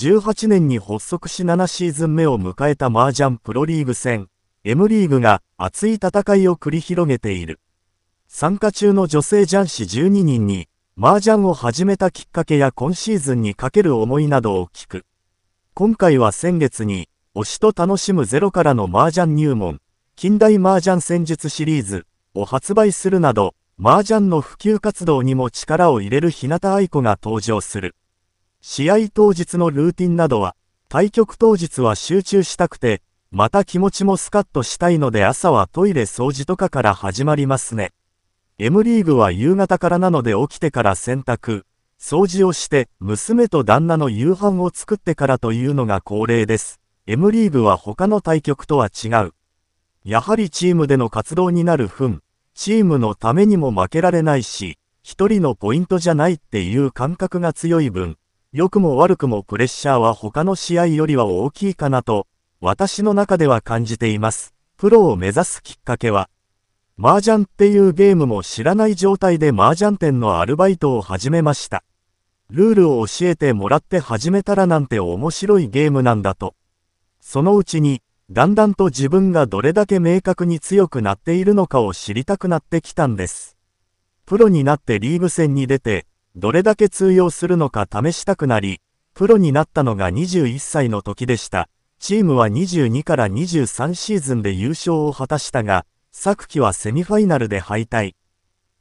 2018年に発足し7シーズン目を迎えた麻雀プロリーグ戦 M リーグが熱い戦いを繰り広げている参加中の女性雀士12人に麻雀を始めたきっかけや今シーズンにかける思いなどを聞く今回は先月に推しと楽しむゼロからの麻雀入門近代麻雀戦術シリーズを発売するなど麻雀の普及活動にも力を入れる日向愛子が登場する。試合当日のルーティンなどは、対局当日は集中したくて、また気持ちもスカッとしたいので朝はトイレ掃除とかから始まりますね。M リーグは夕方からなので起きてから洗濯、掃除をして、娘と旦那の夕飯を作ってからというのが恒例です。M リーグは他の対局とは違う。やはりチームでの活動になる分、チームのためにも負けられないし、一人のポイントじゃないっていう感覚が強い分、良くも悪くもプレッシャーは他の試合よりは大きいかなと、私の中では感じています。プロを目指すきっかけは、麻雀っていうゲームも知らない状態で麻雀店のアルバイトを始めました。ルールを教えてもらって始めたらなんて面白いゲームなんだと。そのうちに、だんだんと自分がどれだけ明確に強くなっているのかを知りたくなってきたんです。プロになってリーグ戦に出て、どれだけ通用するのか試したくなり、プロになったのが21歳の時でした。チームは22から23シーズンで優勝を果たしたが、昨季はセミファイナルで敗退。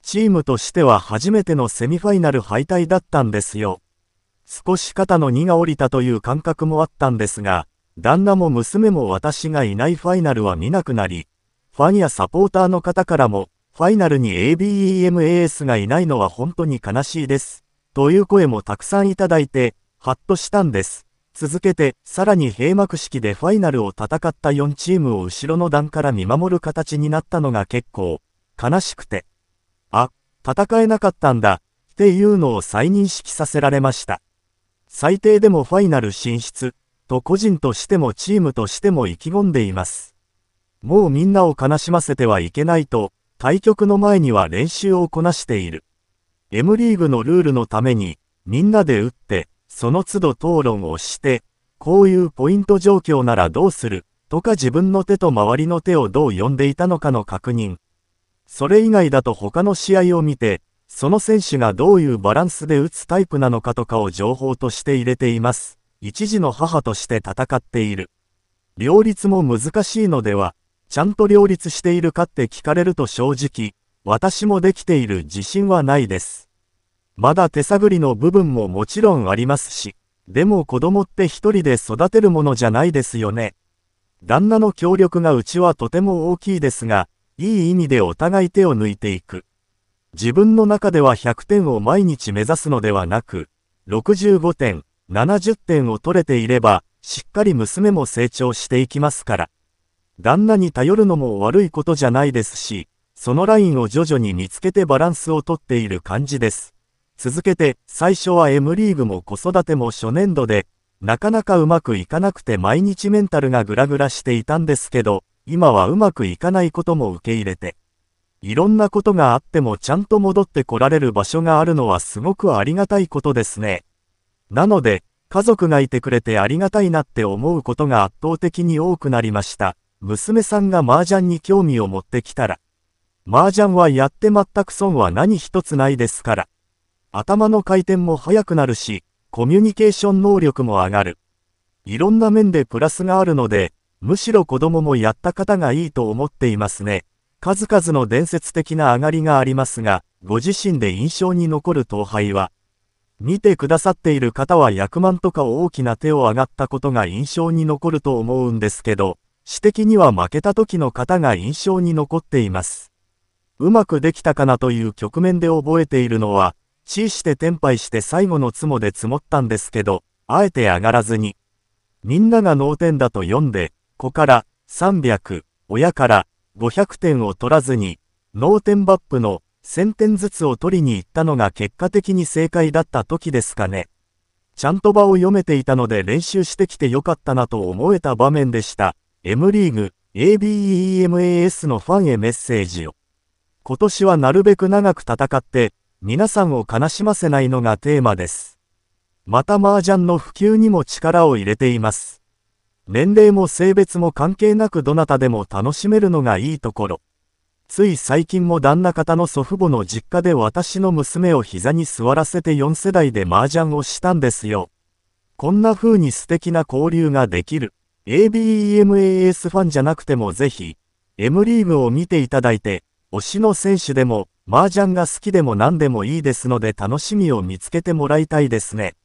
チームとしては初めてのセミファイナル敗退だったんですよ。少し肩の荷が下りたという感覚もあったんですが、旦那も娘も私がいないファイナルは見なくなり、ファンやサポーターの方からも、ファイナルに ABEMAS がいないのは本当に悲しいです。という声もたくさんいただいて、ハッとしたんです。続けて、さらに閉幕式でファイナルを戦った4チームを後ろの段から見守る形になったのが結構、悲しくて。あ、戦えなかったんだ、っていうのを再認識させられました。最低でもファイナル進出、と個人としてもチームとしても意気込んでいます。もうみんなを悲しませてはいけないと、対局の前には練習をこなしている。M リーグのルールのために、みんなで打って、その都度討論をして、こういうポイント状況ならどうする、とか自分の手と周りの手をどう呼んでいたのかの確認。それ以外だと他の試合を見て、その選手がどういうバランスで打つタイプなのかとかを情報として入れています。一時の母として戦っている。両立も難しいのでは、ちゃんと両立しているかって聞かれると正直、私もできている自信はないです。まだ手探りの部分ももちろんありますし、でも子供って一人で育てるものじゃないですよね。旦那の協力がうちはとても大きいですが、いい意味でお互い手を抜いていく。自分の中では100点を毎日目指すのではなく、65点、70点を取れていれば、しっかり娘も成長していきますから。旦那に頼るのも悪いことじゃないですし、そのラインを徐々に見つけてバランスをとっている感じです。続けて、最初は M リーグも子育ても初年度で、なかなかうまくいかなくて毎日メンタルがグラグラしていたんですけど、今はうまくいかないことも受け入れて、いろんなことがあってもちゃんと戻ってこられる場所があるのはすごくありがたいことですね。なので、家族がいてくれてありがたいなって思うことが圧倒的に多くなりました。娘さんが麻雀に興味を持ってきたら、麻雀はやって全く損は何一つないですから。頭の回転も速くなるし、コミュニケーション能力も上がる。いろんな面でプラスがあるので、むしろ子供もやった方がいいと思っていますね。数々の伝説的な上がりがありますが、ご自身で印象に残る統輩は、見てくださっている方は役満とか大きな手を上がったことが印象に残ると思うんですけど、指摘には負けた時の方が印象に残っています。うまくできたかなという局面で覚えているのは、チーして転廃して最後のツモで積もったんですけど、あえて上がらずに。みんなが脳天だと読んで、子から300、親から500点を取らずに、脳天バップの1000点ずつを取りに行ったのが結果的に正解だった時ですかね。ちゃんと場を読めていたので練習してきてよかったなと思えた場面でした。M リーグ ABEMAS のファンへメッセージを。今年はなるべく長く戦って、皆さんを悲しませないのがテーマです。また麻雀の普及にも力を入れています。年齢も性別も関係なくどなたでも楽しめるのがいいところ。つい最近も旦那方の祖父母の実家で私の娘を膝に座らせて4世代で麻雀をしたんですよ。こんな風に素敵な交流ができる。ABEMAS ファンじゃなくてもぜひ、M リーグを見ていただいて、推しの選手でも、麻雀が好きでも何でもいいですので楽しみを見つけてもらいたいですね。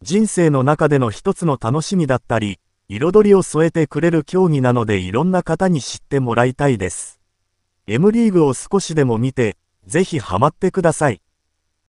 人生の中での一つの楽しみだったり、彩りを添えてくれる競技なのでいろんな方に知ってもらいたいです。M リーグを少しでも見て、ぜひハマってください。